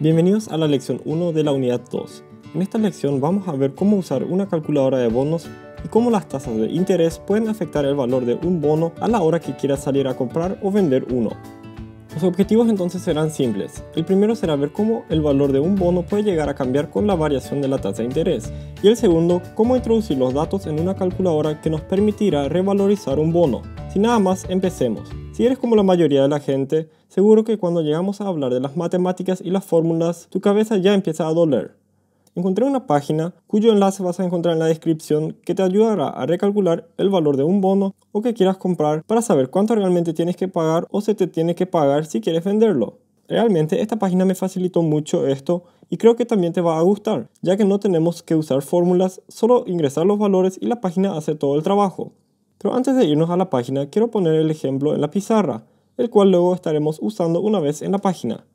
Bienvenidos a la lección 1 de la unidad 2. En esta lección vamos a ver cómo usar una calculadora de bonos y cómo las tasas de interés pueden afectar el valor de un bono a la hora que quiera salir a comprar o vender uno. Los objetivos entonces serán simples. El primero será ver cómo el valor de un bono puede llegar a cambiar con la variación de la tasa de interés. Y el segundo, cómo introducir los datos en una calculadora que nos permitirá revalorizar un bono. Si nada más, empecemos. Si eres como la mayoría de la gente, seguro que cuando llegamos a hablar de las matemáticas y las fórmulas, tu cabeza ya empieza a doler. Encontré una página cuyo enlace vas a encontrar en la descripción que te ayudará a recalcular el valor de un bono o que quieras comprar para saber cuánto realmente tienes que pagar o se te tiene que pagar si quieres venderlo. Realmente esta página me facilitó mucho esto y creo que también te va a gustar, ya que no tenemos que usar fórmulas, solo ingresar los valores y la página hace todo el trabajo. Pero antes de irnos a la página, quiero poner el ejemplo en la pizarra, el cual luego estaremos usando una vez en la página.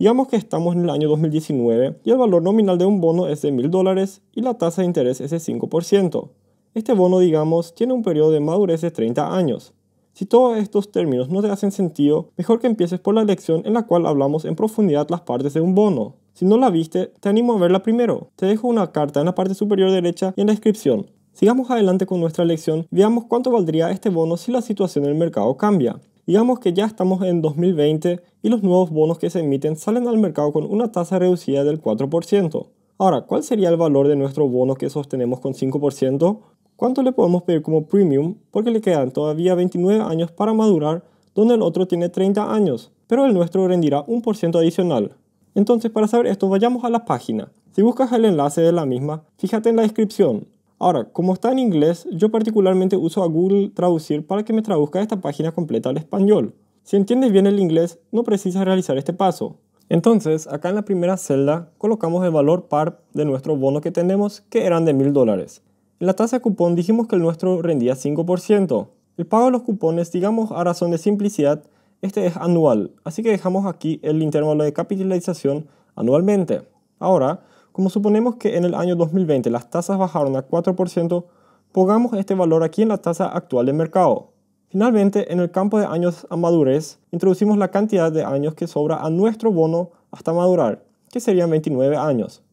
Digamos que estamos en el año 2019 y el valor nominal de un bono es de 1000 dólares y la tasa de interés es de 5%. Este bono, digamos, tiene un periodo de madurez de 30 años. Si todos estos términos no te hacen sentido, mejor que empieces por la lección en la cual hablamos en profundidad las partes de un bono. Si no la viste, te animo a verla primero. Te dejo una carta en la parte superior derecha y en la descripción. Sigamos adelante con nuestra lección, veamos cuánto valdría este bono si la situación del mercado cambia. Digamos que ya estamos en 2020 y los nuevos bonos que se emiten salen al mercado con una tasa reducida del 4%. Ahora, ¿cuál sería el valor de nuestro bono que sostenemos con 5%? ¿Cuánto le podemos pedir como premium? Porque le quedan todavía 29 años para madurar, donde el otro tiene 30 años, pero el nuestro rendirá un 1% adicional. Entonces, para saber esto, vayamos a la página. Si buscas el enlace de la misma, fíjate en la descripción. Ahora, como está en inglés, yo particularmente uso a Google Traducir para que me traduzca esta página completa al español. Si entiendes bien el inglés, no precisas realizar este paso. Entonces, acá en la primera celda colocamos el valor par de nuestro bono que tenemos, que eran de $1,000 dólares. En la tasa de cupón dijimos que el nuestro rendía 5%. El pago de los cupones, digamos a razón de simplicidad, este es anual, así que dejamos aquí el intervalo de capitalización anualmente. Ahora, como suponemos que en el año 2020 las tasas bajaron a 4%, pongamos este valor aquí en la tasa actual de mercado. Finalmente, en el campo de años a madurez, introducimos la cantidad de años que sobra a nuestro bono hasta madurar, que serían 29 años.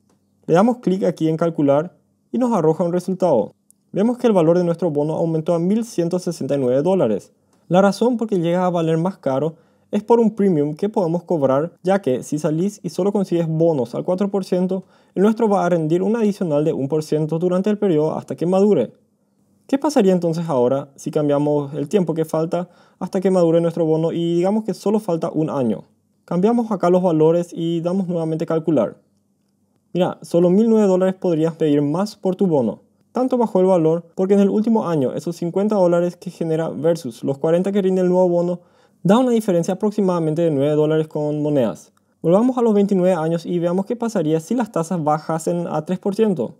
Le damos clic aquí en calcular y nos arroja un resultado. Vemos que el valor de nuestro bono aumentó a 1.169 dólares. La razón por que llega a valer más caro es por un premium que podemos cobrar, ya que si salís y solo consigues bonos al 4%, el nuestro va a rendir un adicional de 1% durante el periodo hasta que madure. ¿Qué pasaría entonces ahora si cambiamos el tiempo que falta hasta que madure nuestro bono y digamos que solo falta un año? Cambiamos acá los valores y damos nuevamente calcular. Mira, solo 1.009 dólares podrías pedir más por tu bono. Tanto bajo el valor porque en el último año esos 50 dólares que genera versus los 40 que rinde el nuevo bono da una diferencia aproximadamente de 9 dólares con monedas. Volvamos a los 29 años y veamos qué pasaría si las tasas bajasen a 3%.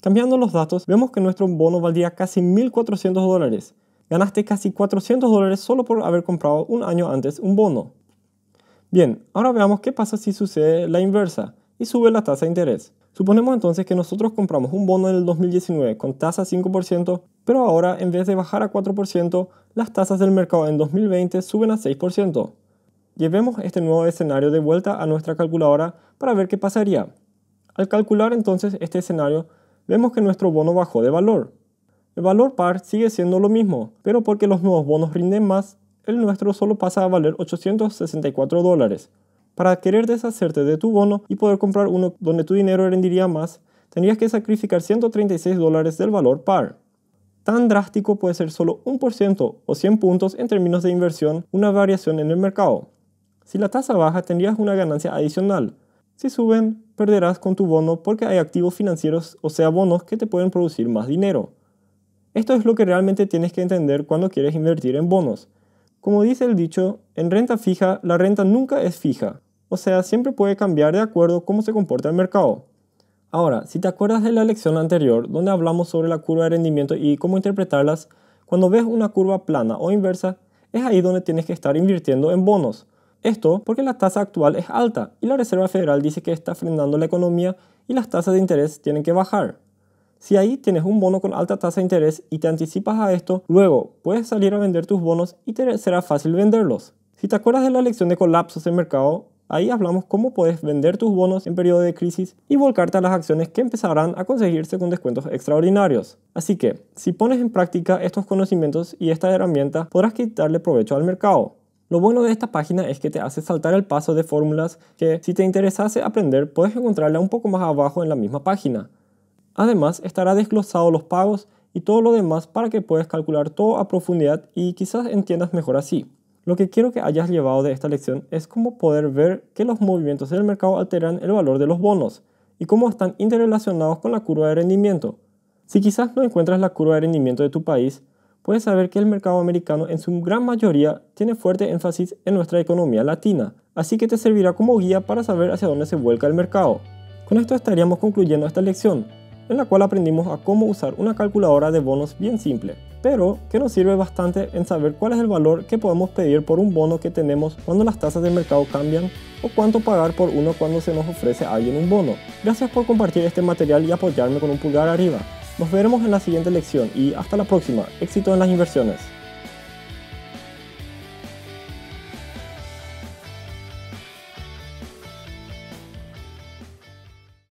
Cambiando los datos, vemos que nuestro bono valdría casi 1.400 dólares. Ganaste casi 400 dólares solo por haber comprado un año antes un bono. Bien, ahora veamos qué pasa si sucede la inversa y sube la tasa de interés. Suponemos entonces que nosotros compramos un bono en el 2019 con tasa 5%, pero ahora en vez de bajar a 4%, las tasas del mercado en 2020 suben a 6%. Llevemos este nuevo escenario de vuelta a nuestra calculadora para ver qué pasaría. Al calcular entonces este escenario, vemos que nuestro bono bajó de valor. El valor par sigue siendo lo mismo, pero porque los nuevos bonos rinden más, el nuestro solo pasa a valer 864 dólares, para querer deshacerte de tu bono y poder comprar uno donde tu dinero rendiría más, tendrías que sacrificar 136 dólares del valor par. Tan drástico puede ser solo 1% o 100 puntos en términos de inversión una variación en el mercado. Si la tasa baja tendrías una ganancia adicional. Si suben, perderás con tu bono porque hay activos financieros, o sea, bonos que te pueden producir más dinero. Esto es lo que realmente tienes que entender cuando quieres invertir en bonos. Como dice el dicho, en renta fija la renta nunca es fija, o sea, siempre puede cambiar de acuerdo cómo se comporta el mercado. Ahora, si te acuerdas de la lección anterior, donde hablamos sobre la curva de rendimiento y cómo interpretarlas, cuando ves una curva plana o inversa, es ahí donde tienes que estar invirtiendo en bonos. Esto porque la tasa actual es alta y la Reserva Federal dice que está frenando la economía y las tasas de interés tienen que bajar. Si ahí tienes un bono con alta tasa de interés y te anticipas a esto, luego puedes salir a vender tus bonos y te será fácil venderlos. Si te acuerdas de la lección de colapsos en mercado, Ahí hablamos cómo puedes vender tus bonos en periodo de crisis y volcarte a las acciones que empezarán a conseguirse con descuentos extraordinarios. Así que, si pones en práctica estos conocimientos y esta herramienta, podrás quitarle provecho al mercado. Lo bueno de esta página es que te hace saltar el paso de fórmulas que, si te interesase aprender, puedes encontrarla un poco más abajo en la misma página. Además, estará desglosado los pagos y todo lo demás para que puedas calcular todo a profundidad y quizás entiendas mejor así. Lo que quiero que hayas llevado de esta lección es cómo poder ver que los movimientos del mercado alteran el valor de los bonos y cómo están interrelacionados con la curva de rendimiento. Si quizás no encuentras la curva de rendimiento de tu país, puedes saber que el mercado americano en su gran mayoría tiene fuerte énfasis en nuestra economía latina, así que te servirá como guía para saber hacia dónde se vuelca el mercado. Con esto estaríamos concluyendo esta lección en la cual aprendimos a cómo usar una calculadora de bonos bien simple, pero que nos sirve bastante en saber cuál es el valor que podemos pedir por un bono que tenemos cuando las tasas del mercado cambian o cuánto pagar por uno cuando se nos ofrece a alguien un bono. Gracias por compartir este material y apoyarme con un pulgar arriba. Nos veremos en la siguiente lección y hasta la próxima. Éxito en las inversiones.